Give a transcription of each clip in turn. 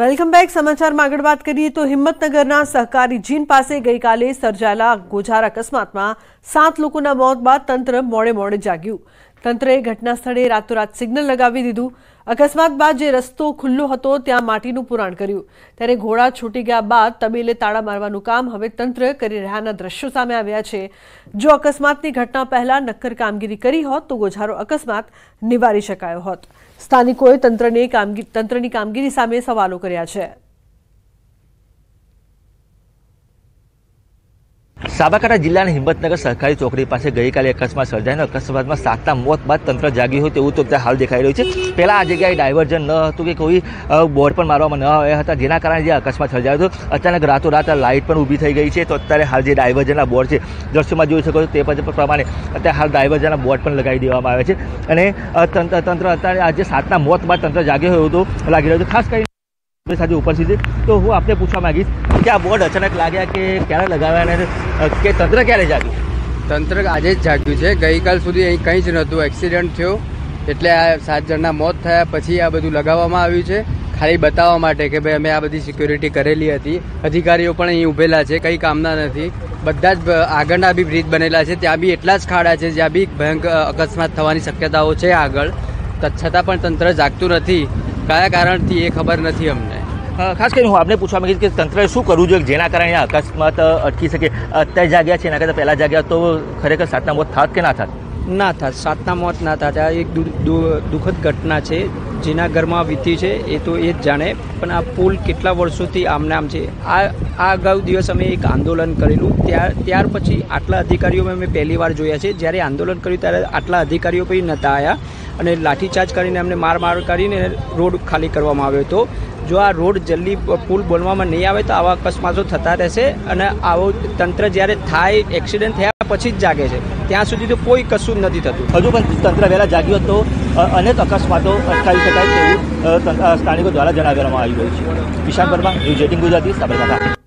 welcome back समाचार मागड़ बात करी तो हिम्मतनगर ના સહકારી જીન પાસે ગઈ કાલે સરજાલા ગોજાર અકસ્માત માં સાત લોકો ના મોત બાદ તંત્ર મોડે મોડે જાગ્યું તંત્ર એ ઘટના સ્થળે રાતોરાત સિગ્નલ લગાવી દીધું અકસ્માત બાદ જે રસ્તો ખુલ્લો હતો ત્યાં માટી નું પુરાણ કર્યું ત્યારે ઘોડા છૂટી ગયા બાદ તબીલે તાડા મારવાનું કામ હવે તંત્ર કરી રહ્યાના દ્રશ્યો સામે આવ્યા છે જો અકસ્માત ની ઘટના પહેલા નક્કર કામગીરી કરી હોત તો ગોજાર ઓકસ્માત નિવારી શકાયો હોત સ્થાનિકોએ તંત્રને કામગીરી તંત્રની કામગીરી સામે સવાલો કર્યા છે સાબરકાંઠા જિલ્લાના હિંમતનગર સરકારી ચોકડી પાસે ગઈકાલે અકસ્માત સર્જાયો અકસ્માતમાં સાતના મોત બાદ તંત્ર જાગ્યું હોય તેવું તો ત્યાં હાલ દેખાઈ રહ્યું છે પહેલાં આ જગ્યાએ ડાયવર્ઝન ન હતું કે કોઈ બોર્ડ પણ મારવામાં ન આવ્યા હતા જેના કારણે જે અકસ્માત સર્જાયો હતો અચાનક રાતોરાત લાઇટ પણ ઊભી થઈ ગઈ છે તો અત્યારે હાલ જે ડાયવર્ઝનના બોર્ડ છે દ્રશ્યમાં જોઈ શકો છો તે પ્રમાણે અત્યારે હાલ ડાયવર્ઝનના બોર્ડ પણ લગાવી દેવામાં આવે છે અને તંત્ર તંત્ર અત્યારે આજે સાતના મોત બાદ તંત્ર જાગ્યું હોય એવું તો લાગી રહ્યું છે ખાસ કરીને સાથે ઉપર છે તો હું આપને પૂછવા માંગીશ કે આ બોર્ડ અચાનક લાગ્યા કે ક્યારે લગાવ્યા અને કે તંત્ર ક્યારે જાગ્યું તંત્ર આજે જ જાગ્યું છે ગઈકાલ સુધી અહીં કંઈ જ નહોતું એક્સિડન્ટ થયો એટલે આ સાત જણના મોત થયા પછી આ બધું લગાવવામાં આવ્યું છે ખાલી બતાવવા માટે કે ભાઈ અમે આ બધી સિક્યોરિટી કરેલી હતી અધિકારીઓ પણ અહીં ઊભેલા છે કંઈ કામના નથી બધા જ આગળના બી બ્રિજ બનેલા છે ત્યાં બી એટલા જ ખાડા છે જ્યાં બી ભયંકર અકસ્માત થવાની શક્યતાઓ છે આગળ છતાં પણ તંત્ર જાગતું નથી કયા કારણથી એ ખબર નથી અમને ખાસ કરીને હું આપને પૂછવા માંગીશ કે તંત્રએ શું કરવું જોઈએ જેના કારણે અકસ્માત અટકી શકે અત્યારે જાગ્યા છે એના કરતાં પહેલાં જાગ્યા તો ખરેખર સાતના મોત થાત કે ના થાત ના થાત સાતના મોત ના થાત આ એક દુઃખદ ઘટના છે જેના ઘરમાં વીતી છે એ તો એ જ જાણે પણ આ પુલ કેટલા વર્ષોથી આમને આમ છે આ આ અગાઉ દિવસ અમે એક આંદોલન કરેલું ત્યાર ત્યાર પછી આટલા અધિકારીઓ મેં પહેલી વાર જોયા છે જ્યારે આંદોલન કર્યું ત્યારે આટલા અધિકારીઓ પણ નહોતા આવ્યા અને લાઠીચાર્જ કરીને એમને માર માર કરીને રોડ ખાલી કરવામાં આવ્યો હતો જો આ રોડ જલ્દી પુલ બનવામાં નહીં આવે તો આવા અકસ્માતો થતા રહેશે અને આવો તંત્ર જ્યારે થાય એક્સિડન્ટ થયા પછી જ જાગે છે ત્યાં સુધી તો કોઈ કશું નથી થતું હજુ પણ તંત્ર વહેલા જાગ્યું તો અનેક અકસ્માતો અટકાવી શકાય તેવું સ્થાનિકો દ્વારા જણાવવામાં આવી રહ્યું છે વિશાલ વર્મા ગુજરાતી સાબરકાંઠા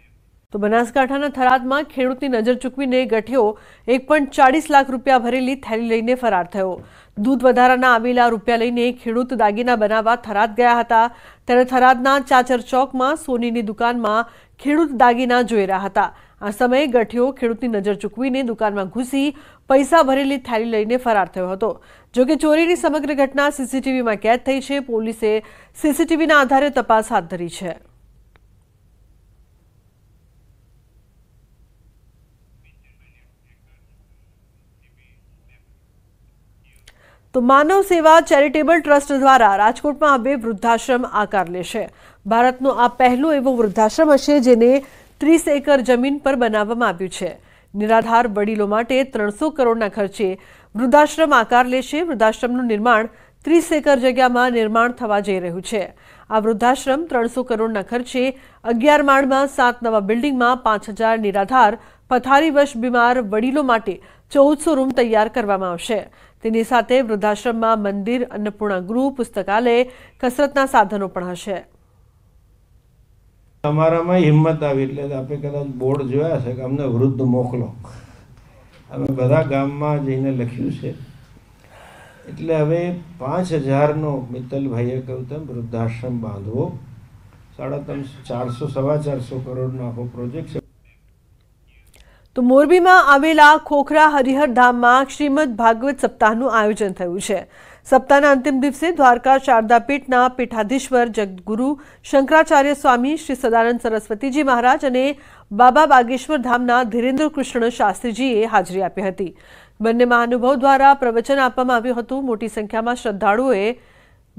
તો બનાસકાંઠાના થરાદમાં ખેડૂતની નજર ચૂકવીને ગઠિયો એક પોઈન્ટ ચાળીસ લાખ રૂપિયા ભરેલી થેલી લઈને ફરાર થયો દૂધ વધારાના આવેલા રૂપિયા લઈને ખેડૂત દાગીના બનાવવા થરાદ ગયા હતા ત્યારે થરાદના ચાચર ચોકમાં સોનીની દુકાનમાં ખેડૂત દાગીના જોઈ રહ્યા હતા આ સમયે ગઠિયો ખેડૂતની નજર ચૂકવીને દુકાનમાં ઘૂસી પૈસા ભરેલી થેલી લઈને ફરાર થયો હતો જો કે ચોરીની સમગ્ર ઘટના સીસીટીવીમાં કેદ થઈ છે પોલીસે સીસીટીવીના આધારે તપાસ હાથ ધરી છે તો માનવ સેવા ચેરિટેબલ ટ્રસ્ટ દ્વારા રાજકોટમાં હવે વૃદ્ધાશ્રમ આકાર લેશે ભારતનું આ પહેલું એવો વૃદ્ધાશ્રમ હશે જેને ત્રીસ એકર જમીન પર બનાવવામાં આવ્યું છે નિરાધાર વડીલો માટે ત્રણસો કરોડના ખર્ચે વૃદ્ધાશ્રમ આકાર લેશે વૃદ્ધાશ્રમનું નિર્માણ ત્રીસ એકર જગ્યામાં નિર્માણ થવા જઈ રહ્યું છે આ વૃદ્ધાશ્રમ ત્રણસો કરોડના ખર્ચે અગિયાર માળમાં સાત નવા બિલ્ડિંગમાં પાંચ હજાર નિરાધાર પથારીવશ બીમાર વડીલો માટે ચૌદસો રૂમ તૈયાર કરવામાં આવશે તેની સાથે વૃદ્ધાશ્રમમાં મંદિર અન્નપૂર્ણા ગૃહ પુસ્તકાલય કસરતના સાધનો પણ હશે અમારામાં હિંમત આવી એટલે આપણે કદાચ બોર્ડ જોયા છે કે અમને વૃદ્ધ મોકલો અમે બધા ગામમાં જઈને લખ્યું છે એટલે હવે પાંચ હજારનો મિત્તલભાઈએ કહ્યું તેમ વૃદ્ધાશ્રમ બાંધવો સાડા ત્રણસો ચારસો સવા ચારસો કરોડનો આખો પ્રોજેક્ટ છે તો મોરબીમાં આવેલા ખોખરા હરિહરધામમાં શ્રીમદ ભાગવત સપ્તાહનું આયોજન થયું છે સપ્તાહના અંતિમ દિવસે દ્વારકા શારદાપીઠના પીઠાધીશ્વર જગદગુરુ શંકરાચાર્ય સ્વામી શ્રી સદાનંદ સરસ્વતીજી મહારાજ અને બાબા બાગેશ્વર ધામના ધીરેન્દ્ર કૃષ્ણ શાસ્ત્રીજીએ હાજરી આપી હતી બંને મહાનુભાવ દ્વારા પ્રવચન આપવામાં આવ્યું હતું મોટી સંખ્યામાં શ્રદ્ધાળુઓએ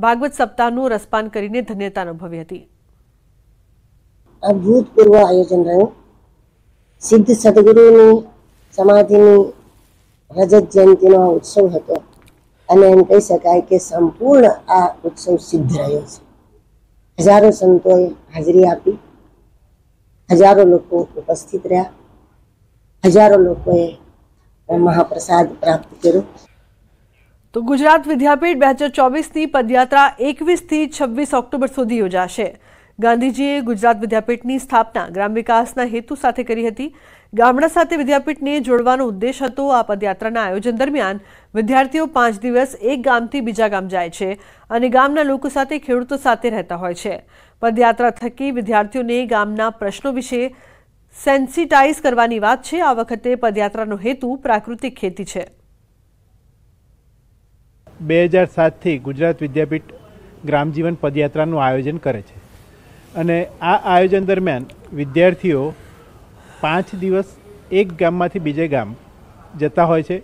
ભાગવત સપ્તાહનું રસપાન કરીને ધન્યતા અનુભવી હતી અભૂતપૂર્વ આયોજન રહ્યું સિદ્ધ સદગુરુની સમાધિની રજત જયંતિનો આ ઉત્સવ હતો અને એમ કહી શકાય કે સંપૂર્ણ આ ઉત્સવ સિદ્ધ રહ્યો છે હજારો સંતોએ હાજરી આપી હજારો લોકો ઉપસ્થિત રહ્યા હજારો લોકોએ મહાપ્રસાદ પ્રાપ્ત કર્યો તો ગુજરાત વિદ્યાપીઠ બે હજાર ચોવીસની પદયાત્રા એકવીસથી છવ્વીસ ઓક્ટોબર સુધી યોજાશે ગાંધીજીએ ગુજરાત વિદ્યાપીઠની સ્થાપના ગ્રામ વિકાસના હેતુ સાથે કરી હતી ગામડા સાથે વિદ્યાપીઠને જોડવાનો ઉદ્દેશ હતો આ પદયાત્રાના આયોજન દરમિયાન વિદ્યાર્થીઓ પાંચ દિવસ એક ગામથી બીજા ગામ જાય છે અને ગામના લોકો સાથે ખેડૂતો સાથે રહેતા હોય છે પદયાત્રા થકી વિદ્યાર્થીઓને ગામના પ્રશ્નો વિશે સેન્સિટાઇઝ કરવાની વાત છે આ વખતે પદયાત્રાનો હેતુ પ્રાકૃતિક ખેતી છે બે હજાર સાતથી ગુજરાત વિદ્યાપીઠ ગ્રામજીવન પદયાત્રાનું આયોજન કરે છે અને આ આયોજન દરમિયાન વિદ્યાર્થીઓ પાંચ દિવસ એક ગામમાંથી બીજે ગામ જતા હોય છે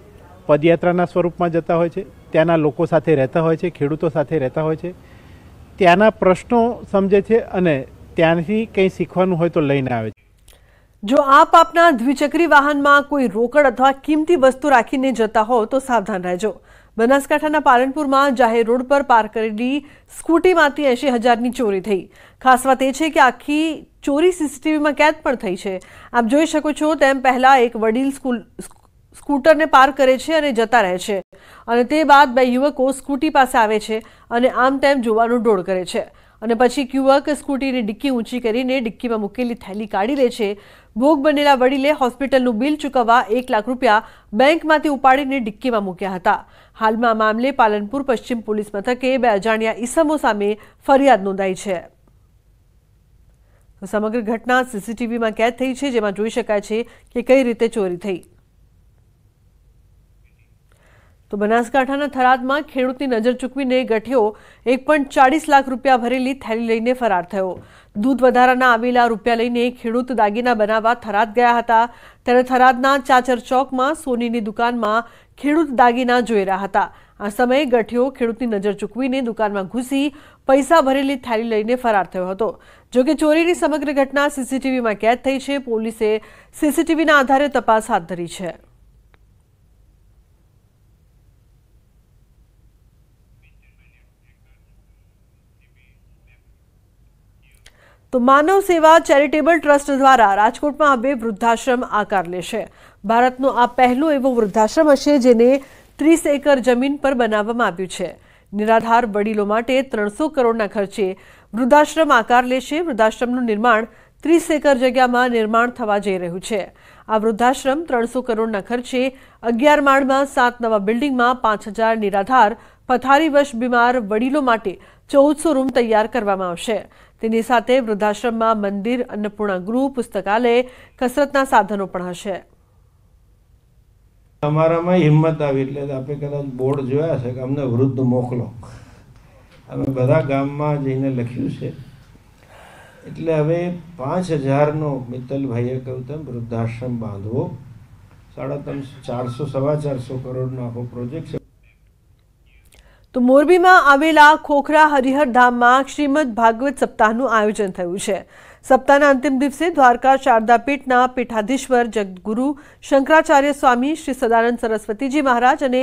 પદયાત્રાના સ્વરૂપમાં જતા હોય છે ત્યાંના લોકો સાથે રહેતા હોય છે ખેડૂતો સાથે રહેતા હોય છે ત્યાંના પ્રશ્નો સમજે છે અને ત્યાંથી કંઈ શીખવાનું હોય તો લઈને આવે છે જો આપ આપના દ્વિચક્રી વાહનમાં કોઈ રોકડ અથવા કિંમતી વસ્તુ રાખીને જતા હો તો સાવધાન રહેજો બનાસકાંઠાના પાલનપુરમાં જાહેર રોડ પર પાર્ક કરેલી સ્કૂટીમાંથી એંશી હજારની ચોરી થઈ ખાસ વાત એ છે કે આખી ચોરી સીસીટીવીમાં કેદ પણ થઈ છે આપ જોઈ શકો છો તેમ પહેલાં એક વડીલ સ્કૂલ સ્કૂટરને પાર્ક કરે છે અને જતા રહે છે અને તે બાદ બે યુવકો સ્કૂટી પાસે આવે છે અને આમ તેમ જોવાનું ડોળ કરે છે અને પછી યુવક સ્કૂટીની ડિક્કી ઊંચી કરીને ડિક્કીમાં મૂકેલી થેલી કાઢી લે છે ભોગ બનેલા વડીલે હોસ્પિટલનું બિલ ચૂકવવા એક લાખ રૂપિયા બેંકમાંથી ઉપાડીને ડિક્કીમાં મૂક્યા હતા હાલમાં મામલે પાલનપુર પશ્ચિમ પોલીસ મથકે બે અજાણ્યા ઈસમો સામે ફરિયાદ નોંધાઈ છે સમગ્ર ઘટના સીસીટીવીમાં કેદ થઈ છે જેમાં જોઈ શકાય છે કે કઈ રીતે ચોરી થઈ તો બનાસકાંઠાના થરાદમાં ખેડૂતની નજર ચૂકવીને ગઠિયો એક પોઈન્ટ ચાળીસ લાખ રૂપિયા ભરેલી થેલી લઈને ફરાર થયો દૂધ વધારાના આવેલા રૂપિયા લઈને ખેડૂત દાગીના બનાવવા થરાદ ગયા હતા ત્યારે થરાદના ચાચર ચોકમાં સોનીની દુકાનમાં ખેડૂત દાગીના જોઈ રહ્યા હતા આ સમયે ગઠિયો ખેડૂતની નજર ચૂકવીને દુકાનમાં ઘૂસી પૈસા ભરેલી થેલી લઈને ફરાર થયો હતો જો કે ચોરીની સમગ્ર ઘટના સીસીટીવીમાં કેદ થઈ છે પોલીસે સીસીટીવીના આધારે તપાસ હાથ ધરી છે તો માનવ સેવા ચેરિટેબલ ટ્રસ્ટ દ્વારા રાજકોટમાં હવે વૃદ્ધાશ્રમ આકાર લેશે ભારતનો આ પહેલો એવો વૃદ્ધાશ્રમ હશે જેને ત્રીસ એકર જમીન પર બનાવવામાં આવ્યું છે નિરાધાર વડીલો માટે ત્રણસો કરોડના ખર્ચે વૃદ્ધાશ્રમ આકાર લેશે વૃદ્ધાશ્રમનું નિર્માણ ત્રીસ એકર જગ્યામાં નિર્માણ થવા જઈ રહ્યું છે આ વૃદ્ધાશ્રમ ત્રણસો કરોડના ખર્ચે અગિયાર માળમાં સાત નવા બિલ્ડિંગમાં પાંચ હજાર નિરાધાર પથારીવશ બીમાર વડીલો માટે ચૌદસો રૂમ તૈયાર કરવામાં આવશે તેની સાથે વૃદ્ધાશ્રમમાં મંદિર અન્નપૂર્ણા ગૃહ પુસ્તકાલય કસરતના સાધનો પણ હશે અમારામાં હિંમત આવી એટલે આપણે કદાચ બોર્ડ જોયા છે કે અમને વૃદ્ધ મોકલો અમે બધા ગામમાં જઈને લખ્યું છે એટલે હવે પાંચ હજારનો મિત્તલભાઈએ કહ્યું તેમ વૃદ્ધાશ્રમ બાંધવો સાડા ત્રણ ચારસો સવા ચારસો કરોડનો આખો પ્રોજેક્ટ છે તો મોરબીમાં આવેલા ખોખરા હરિહરધામમાં શ્રીમદ ભાગવત સપ્તાહનું આયોજન થયું છે સપ્તાહના અંતિમ દિવસે દ્વારકા શારદાપીઠના પીઠાધીશ્વર જગદગુરુ શંકરાચાર્ય સ્વામી શ્રી સદાનંદ સરસ્વતીજી મહારાજ અને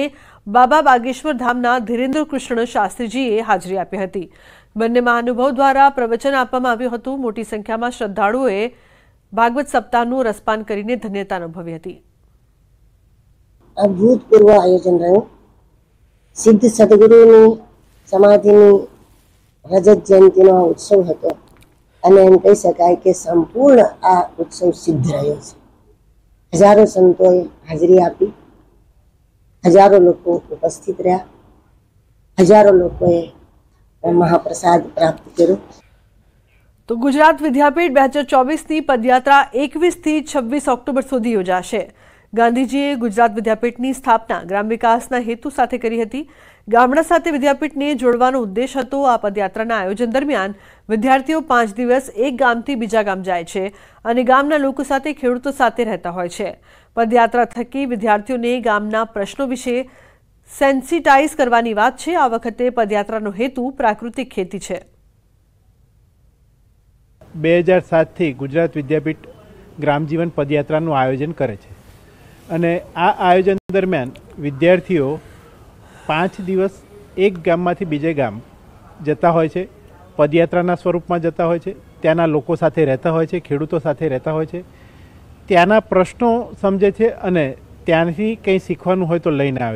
બાબા બાગેશ્વર ધામના ધીરેન્દ્ર કૃષ્ણ શાસ્ત્રીજીએ હાજરી આપી હતી બંને મહાનુભાવ દ્વારા પ્રવચન આપવામાં આવ્યું હતું મોટી સંખ્યામાં શ્રદ્ધાળુઓએ ભાગવત સપ્તાહનું રસપાન કરીને ધન્યતા અનુભવી હતી અભૂતપૂર્વ આયોજન રહ્યું સિદ્ધ સદગુરુની સમાધિની રજત જયંતિનો આ ઉત્સવ હતો અને એમ કહી શકાય કે સંપૂર્ણ આ ઉત્સવ સિદ્ધ રહ્યો છે હજારો સંતોએ હાજરી આપી હજારો લોકો ઉપસ્થિત રહ્યા હજારો લોકોએ મહાપ્રસાદ પ્રાપ્ત કર્યો તો ગુજરાત વિદ્યાપીઠ બે હજાર ચોવીસની પદયાત્રા એકવીસથી છવ્વીસ ઓક્ટોબર સુધી યોજાશે ગાંધીજીએ ગુજરાત વિદ્યાપીઠની સ્થાપના ગ્રામ વિકાસના હેતુ સાથે કરી હતી ગામડા સાથે વિદ્યાપીઠને જોડવાનો ઉદ્દેશ હતો આ પદયાત્રાના આયોજન દરમિયાન વિદ્યાર્થીઓ પાંચ દિવસ એક ગામથી બીજા ગામ જાય છે અને ગામના લોકો સાથે ખેડૂતો સાથે રહેતા હોય છે પદયાત્રા થકી વિદ્યાર્થીઓને ગામના પ્રશ્નો વિશે સેન્સિટાઇઝ કરવાની વાત છે આ વખતે પદયાત્રાનો હેતુ પ્રાકૃતિક ખેતી છે બે હજાર સાતથી ગુજરાત વિદ્યાપીઠ ગ્રામજીવન પદયાત્રાનું આયોજન કરે છે અને આ આયોજન દરમિયાન વિદ્યાર્થીઓ પાંચ દિવસ એક ગામમાંથી બીજે ગામ જતા હોય છે પદયાત્રાના સ્વરૂપમાં જતા હોય છે ત્યાંના લોકો સાથે રહેતા હોય છે ખેડૂતો સાથે રહેતા હોય છે ત્યાંના પ્રશ્નો સમજે છે અને ત્યાંથી કંઈ શીખવાનું હોય તો લઈને આવે છે